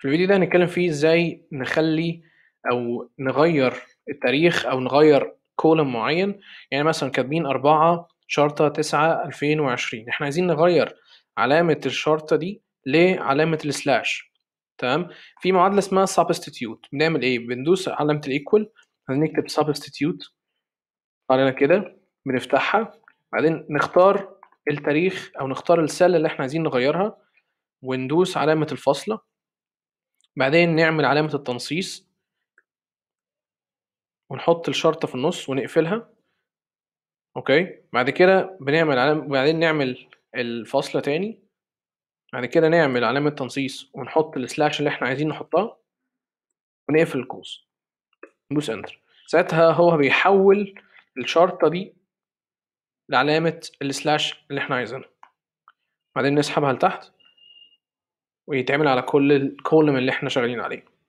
في الفيديو ده هنتكلم فيه ازاي نخلي او نغير التاريخ او نغير كولم معين يعني مثلا كاتبين 4 شرطة 9 2020 احنا عايزين نغير علامة الشرطة دي لعلامة السلاش تمام في معادلة اسمها substitute بنعمل ايه بندوس علامة الايكوال هنكتب substitute علينا كده بنفتحها بعدين نختار التاريخ او نختار السله اللي احنا عايزين نغيرها وندوس علامه الفاصله بعدين نعمل علامة التنصيص ونحط الشرطة في النص ونقفلها اوكي بعد كده بنعمل علامة بعدين نعمل الفاصلة تاني بعد كده نعمل علامة تنصيص ونحط السلاش اللي احنا عايزين نحطها ونقفل القوس ندوس انتر ساعتها هو بيحول الشرطة دي لعلامة السلاش اللي احنا عايزينها بعدين نسحبها لتحت ويتعمل على كل الكولم اللي احنا شغالين عليه